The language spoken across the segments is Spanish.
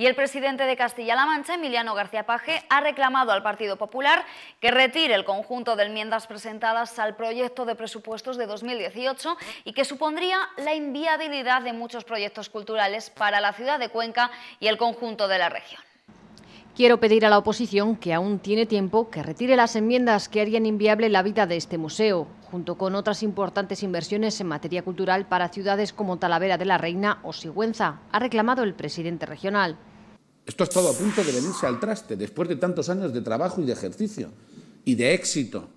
Y el presidente de Castilla-La Mancha, Emiliano García Paje, ha reclamado al Partido Popular que retire el conjunto de enmiendas presentadas al proyecto de presupuestos de 2018 y que supondría la inviabilidad de muchos proyectos culturales para la ciudad de Cuenca y el conjunto de la región. Quiero pedir a la oposición, que aún tiene tiempo, que retire las enmiendas que harían inviable la vida de este museo, junto con otras importantes inversiones en materia cultural para ciudades como Talavera de la Reina o Sigüenza, ha reclamado el presidente regional. Esto ha estado a punto de venirse al traste después de tantos años de trabajo y de ejercicio y de éxito.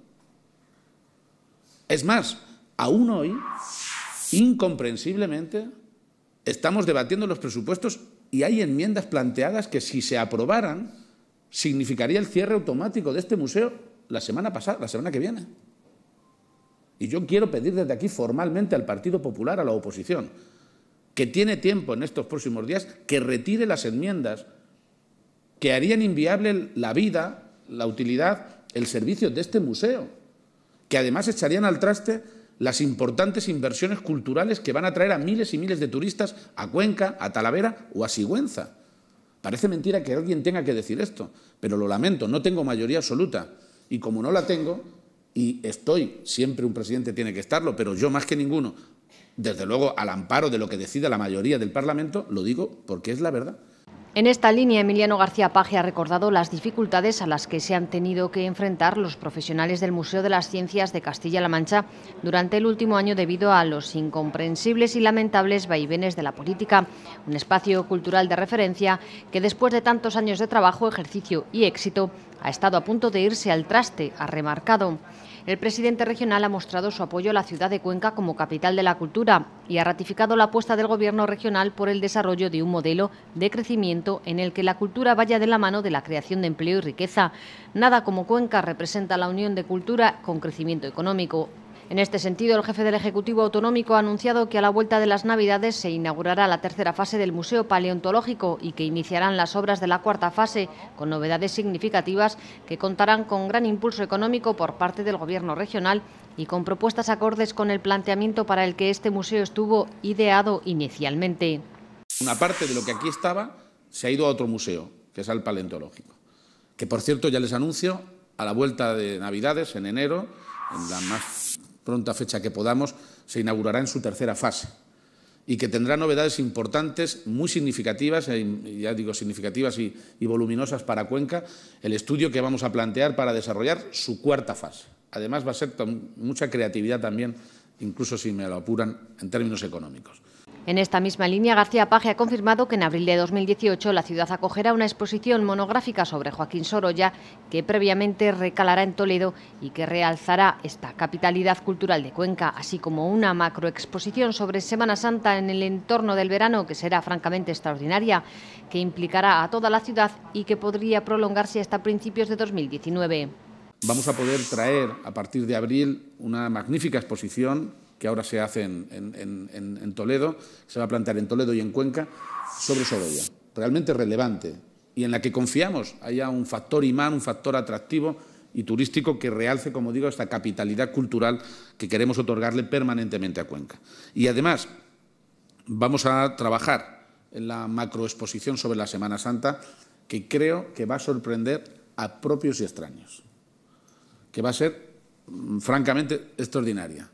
Es más, aún hoy, incomprensiblemente, estamos debatiendo los presupuestos y hay enmiendas planteadas que si se aprobaran significaría el cierre automático de este museo la semana pasada, la semana que viene. Y yo quiero pedir desde aquí formalmente al Partido Popular, a la oposición, que tiene tiempo en estos próximos días, que retire las enmiendas que harían inviable la vida, la utilidad, el servicio de este museo, que además echarían al traste las importantes inversiones culturales que van a traer a miles y miles de turistas a Cuenca, a Talavera o a Sigüenza. Parece mentira que alguien tenga que decir esto, pero lo lamento, no tengo mayoría absoluta. Y como no la tengo, y estoy, siempre un presidente tiene que estarlo, pero yo más que ninguno, desde luego al amparo de lo que decida la mayoría del Parlamento, lo digo porque es la verdad. En esta línea, Emiliano García Paje ha recordado las dificultades a las que se han tenido que enfrentar los profesionales del Museo de las Ciencias de Castilla-La Mancha durante el último año debido a los incomprensibles y lamentables vaivenes de la política, un espacio cultural de referencia que después de tantos años de trabajo, ejercicio y éxito ha estado a punto de irse al traste, ha remarcado. El presidente regional ha mostrado su apoyo a la ciudad de Cuenca como capital de la cultura y ha ratificado la apuesta del Gobierno regional por el desarrollo de un modelo de crecimiento en el que la cultura vaya de la mano de la creación de empleo y riqueza. Nada como Cuenca representa la unión de cultura con crecimiento económico. En este sentido, el jefe del Ejecutivo Autonómico ha anunciado que a la vuelta de las Navidades se inaugurará la tercera fase del Museo Paleontológico y que iniciarán las obras de la cuarta fase, con novedades significativas que contarán con gran impulso económico por parte del Gobierno regional y con propuestas acordes con el planteamiento para el que este museo estuvo ideado inicialmente. Una parte de lo que aquí estaba se ha ido a otro museo, que es al Paleontológico, que por cierto ya les anuncio, a la vuelta de Navidades, en enero, en la más pronta fecha que podamos, se inaugurará en su tercera fase y que tendrá novedades importantes, muy significativas, eh, ya digo significativas y, voluminosas para Cuenca, el estudio que vamos a plantear para desarrollar su cuarta fase. Además va a ser mucha creatividad también, incluso si me lo apuran, en términos económicos. En esta misma línea, García Paje ha confirmado que en abril de 2018 la ciudad acogerá una exposición monográfica sobre Joaquín Sorolla, que previamente recalará en Toledo y que realzará esta capitalidad cultural de Cuenca, así como una macroexposición sobre Semana Santa en el entorno del verano, que será francamente extraordinaria, que implicará a toda la ciudad y que podría prolongarse hasta principios de 2019. Vamos a poder traer a partir de abril una magnífica exposición que ahora se hace en, Toledo, se va a plantear en Toledo y en Cuenca, sobre Sorolla. Realmente relevante y en la que confiamos haya un factor imán, un factor atractivo y turístico que realce, como digo, esta capitalidad cultural que queremos otorgarle permanentemente a Cuenca. Y además, vamos a trabajar en la macroexposición sobre la Semana Santa, que creo que va a sorprender a propios y extraños, que va a ser, mm, francamente, extraordinaria.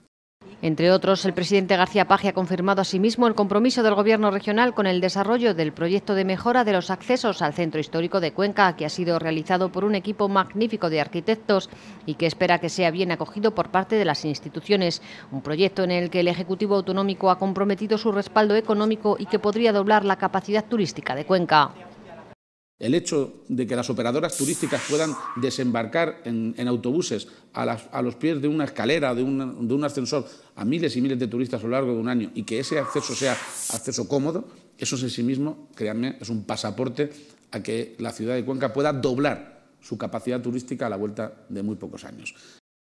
Entre otros, el presidente García Paje ha confirmado asimismo el compromiso del Gobierno regional con el desarrollo del proyecto de mejora de los accesos al centro histórico de Cuenca, que ha sido realizado por un equipo magnífico de arquitectos y que espera que sea bien acogido por parte de las instituciones. Un proyecto en el que el Ejecutivo Autonómico ha comprometido su respaldo económico y que podría doblar la capacidad turística de Cuenca. El hecho de que las operadoras turísticas puedan desembarcar en, autobuses a, los pies de una escalera, de, de un ascensor, a miles y miles de turistas a lo largo de un año y que ese acceso sea acceso cómodo, eso es en sí mismo, créanme, es un pasaporte a que la ciudad de Cuenca pueda doblar su capacidad turística a la vuelta de muy pocos años.